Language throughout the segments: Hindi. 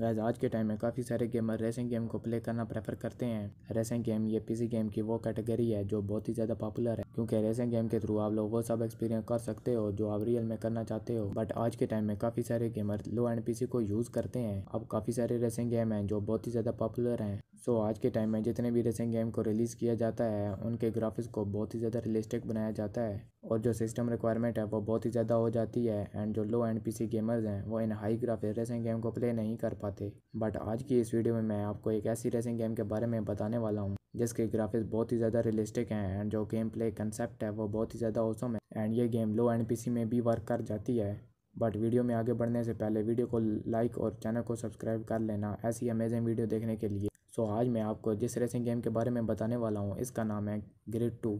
गैज़ आज के टाइम में काफ़ी सारे गेमर रेसिंग गेम को प्ले करना प्रेफर करते हैं रेसिंग गेम ये पीसी गेम की वो कैटेगरी है जो बहुत ही ज़्यादा पॉपुलर है क्योंकि रेसिंग गेम के थ्रू आप लोग वो सब एक्सपीरियंस कर सकते हो जो आप रियल में करना चाहते हो बट आज के टाइम में काफ़ी सारे गेमर लो एंड पीसी को यूज़ करते हैं अब काफ़ी सारे रेसिंग गेम हैं जो बहुत ही ज़्यादा पॉपुलर हैं सो आज के टाइम में जितने भी रेसिंग गेम को रिलीज़ किया जाता है उनके ग्राफिक्स को बहुत ही ज़्यादा रियलिस्टिक बनाया जाता है और जो सिस्टम रिक्वायरमेंट है वो बहुत ही ज़्यादा हो जाती है एंड जो लो एंड पीसी गेमर्स हैं वो इन हाई ग्राफिक रेसिंग गेम को प्ले नहीं कर पाते बट आज की इस वीडियो में मैं आपको एक ऐसी रेसिंग गेम के बारे में बताने वाला हूँ जिसके ग्राफिक्स बहुत ही ज़्यादा रियलिस्टिक हैं एंड जो गेम प्ले कंसेप्ट है वो बहुत ही ज़्यादा ओसम है एंड ये गेम लो एंड पीसी में भी वर्क कर जाती है बट वीडियो में आगे बढ़ने से पहले वीडियो को लाइक और चैनल को सब्सक्राइब कर लेना ऐसी अमेजिंग वीडियो देखने के लिए सो तो आज मैं आपको जिस रेसिंग गेम के बारे में बताने वाला हूँ इसका नाम है ग्रेड टू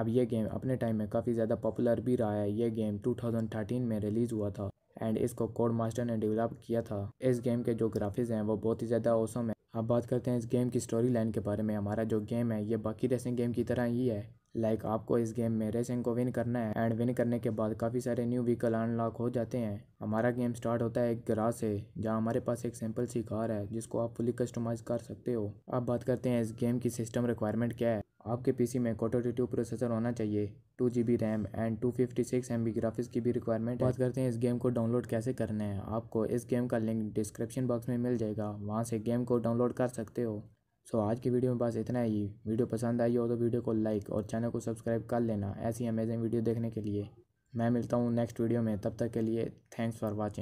अब ये गेम अपने टाइम में काफ़ी ज़्यादा पॉपुलर भी रहा है ये गेम 2013 में रिलीज़ हुआ था एंड इसको कोड मास्टर ने डेवलप किया था इस गेम के जो ग्राफिक्स हैं वो बहुत ही ज़्यादा औसम है अब बात करते हैं इस गेम की स्टोरी लाइन के बारे में हमारा जो गेम है ये बाकी रेसिंग गेम की तरह ही है लाइक आपको इस गेम में रेसिंग को विन करना है एंड विन करने के बाद काफ़ी सारे न्यू व्हीकल अनलॉक हो जाते हैं हमारा गेम स्टार्ट होता है एक ग्रास से जहाँ हमारे पास एक सिंपल सी कार है जिसको आप फुली कस्टमाइज कर सकते हो अब बात करते हैं इस गेम की सिस्टम रिक्वायरमेंट क्या है आपके पीसी में कोटो टू प्रोसेसर होना चाहिए two G B RAM and two fifty six M B graphics की भी रिक्वायरमेंट बात करते हैं इस गेम को डाउनलोड कैसे करना है आपको इस गेम का लिंक डिस्क्रिप्शन बॉक्स में मिल जाएगा वहाँ से गेम को डाउनलोड कर सकते हो सो आज की वीडियो में बस इतना ही वीडियो पसंद आई हो तो वीडियो को लाइक और चैनल को सब्सक्राइब कर लेना ऐसी अमेजिंग वीडियो देखने के लिए मैं मिलता हूँ नेक्स्ट वीडियो में तब तक के लिए थैंक्स फॉर वॉचिंग